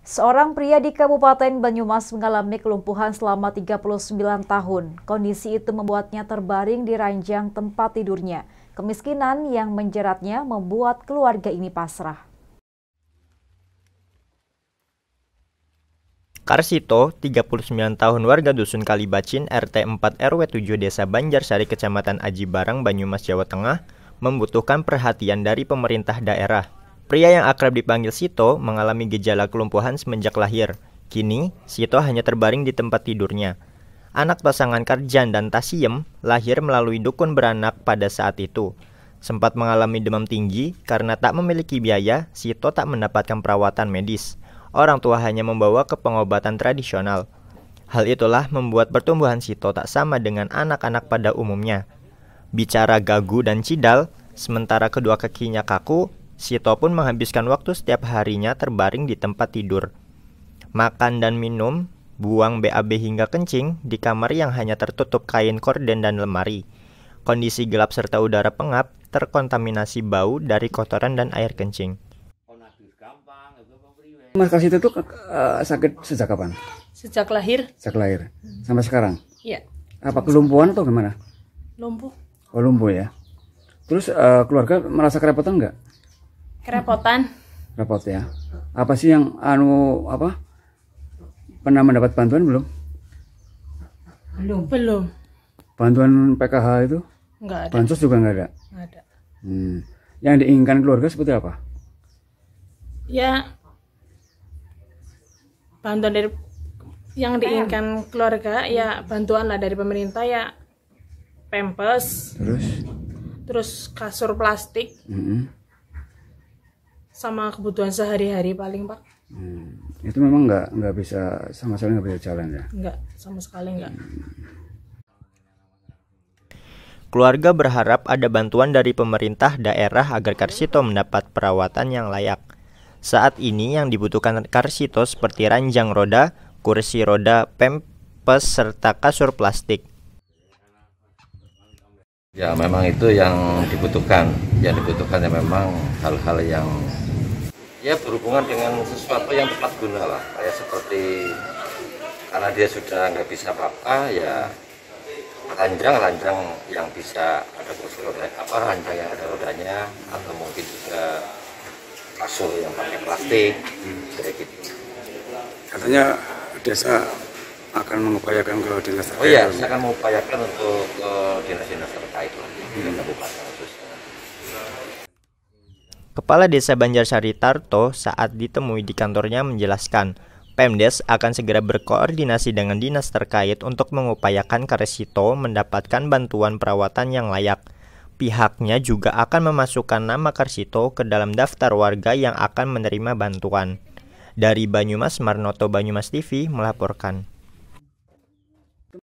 Seorang pria di Kabupaten Banyumas mengalami kelumpuhan selama 39 tahun. Kondisi itu membuatnya terbaring di ranjang tempat tidurnya. Kemiskinan yang menjeratnya membuat keluarga ini pasrah. Karsito, 39 tahun warga Dusun Kalibacin, RT 4 RW 7 Desa Banjarsari, Kecamatan Aji Barang, Banyumas, Jawa Tengah, membutuhkan perhatian dari pemerintah daerah. Pria yang akrab dipanggil Sito mengalami gejala kelumpuhan semenjak lahir. Kini, Sito hanya terbaring di tempat tidurnya. Anak pasangan Karjan dan Tasiem lahir melalui dukun beranak pada saat itu. Sempat mengalami demam tinggi karena tak memiliki biaya, Sito tak mendapatkan perawatan medis. Orang tua hanya membawa ke pengobatan tradisional. Hal itulah membuat pertumbuhan Sito tak sama dengan anak-anak pada umumnya. Bicara gagu dan cidal, sementara kedua kakinya kaku, Sito pun menghabiskan waktu setiap harinya terbaring di tempat tidur. Makan dan minum, buang BAB hingga kencing di kamar yang hanya tertutup kain korden dan lemari. Kondisi gelap serta udara pengap terkontaminasi bau dari kotoran dan air kencing. Mas Kasih itu tuh, eh, uh, sakit sejak kapan? Sejak lahir. Sejak lahir. Sampai sekarang? Iya. Apa kelumpuhan atau gimana? Lumpuh. Oh, lumpuh ya. Terus uh, keluarga merasa kerepotan nggak? kerepotan repot ya apa sih yang anu apa pernah mendapat bantuan belum belum belum bantuan PKH itu enggak ada bansos juga enggak ada nggak ada hmm. yang diinginkan keluarga seperti apa ya bantuan dari yang diinginkan keluarga ya bantuan lah dari pemerintah ya pempes terus terus kasur plastik mm -hmm sama kebutuhan sehari-hari paling pak hmm. itu memang nggak nggak bisa sama sekali nggak bisa jalan ya nggak sama sekali nggak Keluarga berharap ada bantuan dari pemerintah daerah agar Karsito mendapat perawatan yang layak. Saat ini yang dibutuhkan Karsito seperti ranjang roda, kursi roda, pempes, serta kasur plastik. Ya memang itu yang dibutuhkan, yang dibutuhkan ya memang hal-hal yang ya berhubungan dengan sesuatu yang tepat guna lah kayak seperti karena dia sudah nggak bisa apa-apa ya ranjang ranjang yang bisa ada kursi roda apa ranjang yang ada rodanya atau mungkin juga kasur yang pakai plastik kayak gitu katanya desa akan mengupayakan ke dinas terkait oh iya saya akan mengupayakan untuk ke dinas-dinas terkait lah hmm. kabupaten Kepala Desa Banjarsari Tarto saat ditemui di kantornya menjelaskan, Pemdes akan segera berkoordinasi dengan dinas terkait untuk mengupayakan Karesito mendapatkan bantuan perawatan yang layak. Pihaknya juga akan memasukkan nama Karesito ke dalam daftar warga yang akan menerima bantuan. Dari Banyumas, Marnoto Banyumas TV melaporkan.